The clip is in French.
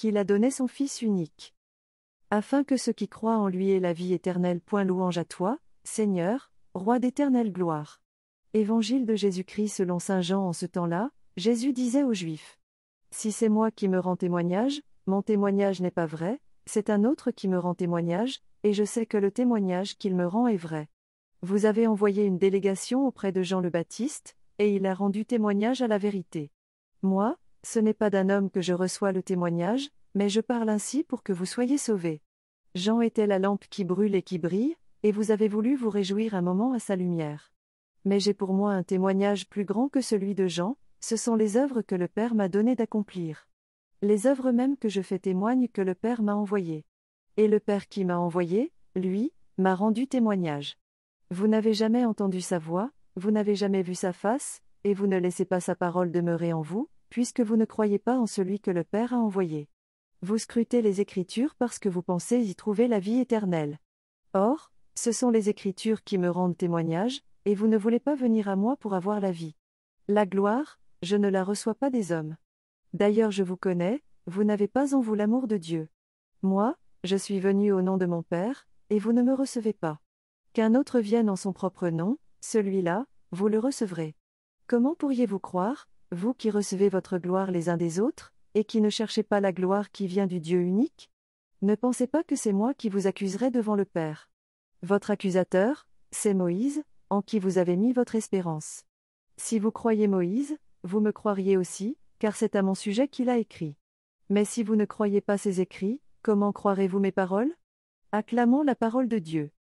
qu'il a donné son Fils unique. Afin que ceux qui croient en lui aient la vie éternelle. Point louange à toi, Seigneur, Roi d'éternelle gloire. Évangile de Jésus-Christ selon Saint Jean en ce temps-là, Jésus disait aux Juifs. Si c'est moi qui me rends témoignage, mon témoignage n'est pas vrai, c'est un autre qui me rend témoignage, et je sais que le témoignage qu'il me rend est vrai. Vous avez envoyé une délégation auprès de Jean le Baptiste, et il a rendu témoignage à la vérité. Moi, ce n'est pas d'un homme que je reçois le témoignage, mais je parle ainsi pour que vous soyez sauvés. Jean était la lampe qui brûle et qui brille, et vous avez voulu vous réjouir un moment à sa lumière. Mais j'ai pour moi un témoignage plus grand que celui de Jean, ce sont les œuvres que le Père m'a donné d'accomplir. Les œuvres mêmes que je fais témoignent que le Père m'a envoyé. Et le Père qui m'a envoyé, lui, m'a rendu témoignage. Vous n'avez jamais entendu sa voix, vous n'avez jamais vu sa face, et vous ne laissez pas sa parole demeurer en vous, puisque vous ne croyez pas en celui que le Père a envoyé. Vous scrutez les Écritures parce que vous pensez y trouver la vie éternelle. Or, ce sont les Écritures qui me rendent témoignage, et vous ne voulez pas venir à moi pour avoir la vie. La gloire, je ne la reçois pas des hommes. D'ailleurs je vous connais, vous n'avez pas en vous l'amour de Dieu. Moi, je suis venu au nom de mon Père, et vous ne me recevez pas. Qu'un autre vienne en son propre nom, celui-là, vous le recevrez. Comment pourriez-vous croire, vous qui recevez votre gloire les uns des autres, et qui ne cherchez pas la gloire qui vient du Dieu unique Ne pensez pas que c'est moi qui vous accuserai devant le Père. Votre accusateur, c'est Moïse, en qui vous avez mis votre espérance. Si vous croyez Moïse, vous me croiriez aussi, car c'est à mon sujet qu'il a écrit. Mais si vous ne croyez pas ses écrits, comment croirez-vous mes paroles Acclamons la parole de Dieu.